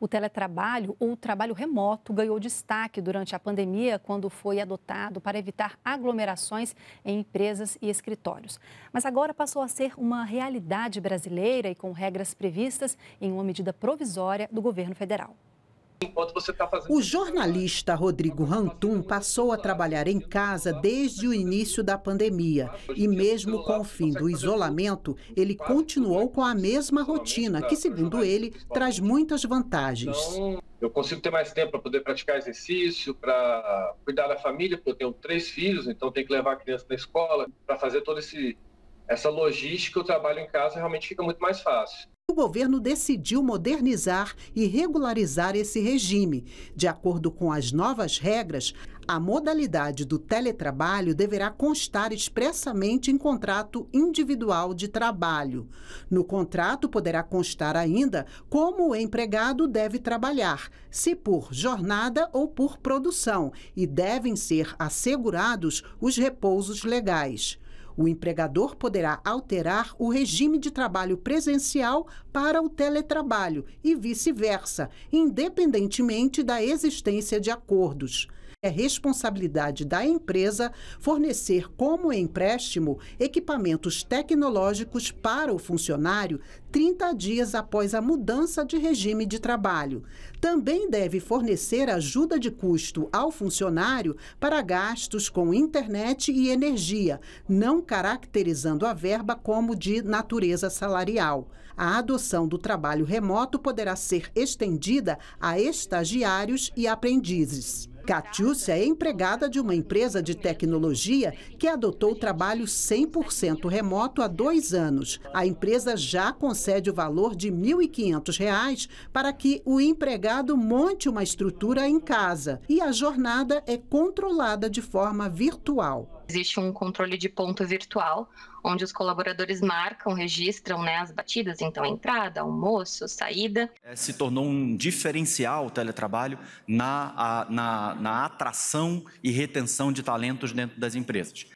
O teletrabalho ou o trabalho remoto ganhou destaque durante a pandemia, quando foi adotado para evitar aglomerações em empresas e escritórios. Mas agora passou a ser uma realidade brasileira e com regras previstas em uma medida provisória do governo federal enquanto você está fazendo. O jornalista Rodrigo Rantum passou a trabalhar em casa desde o início da pandemia e, mesmo com o fim do isolamento, ele continuou com a mesma rotina, que, segundo ele, traz muitas vantagens. Então, eu consigo ter mais tempo para poder praticar exercício, para cuidar da família, porque eu tenho três filhos, então tenho que levar a criança na escola, para fazer toda essa logística, o trabalho em casa realmente fica muito mais fácil o governo decidiu modernizar e regularizar esse regime. De acordo com as novas regras, a modalidade do teletrabalho deverá constar expressamente em contrato individual de trabalho. No contrato poderá constar ainda como o empregado deve trabalhar, se por jornada ou por produção, e devem ser assegurados os repousos legais o empregador poderá alterar o regime de trabalho presencial para o teletrabalho e vice-versa, independentemente da existência de acordos é responsabilidade da empresa fornecer como empréstimo equipamentos tecnológicos para o funcionário 30 dias após a mudança de regime de trabalho. Também deve fornecer ajuda de custo ao funcionário para gastos com internet e energia, não caracterizando a verba como de natureza salarial. A adoção do trabalho remoto poderá ser estendida a estagiários e aprendizes. Catiúcia é empregada de uma empresa de tecnologia que adotou o trabalho 100% remoto há dois anos. A empresa já concede o valor de R$ 1.500 para que o empregado monte uma estrutura em casa e a jornada é controlada de forma virtual existe um controle de ponto virtual, onde os colaboradores marcam, registram né, as batidas, então entrada, almoço, saída. É, se tornou um diferencial o teletrabalho na, a, na, na atração e retenção de talentos dentro das empresas.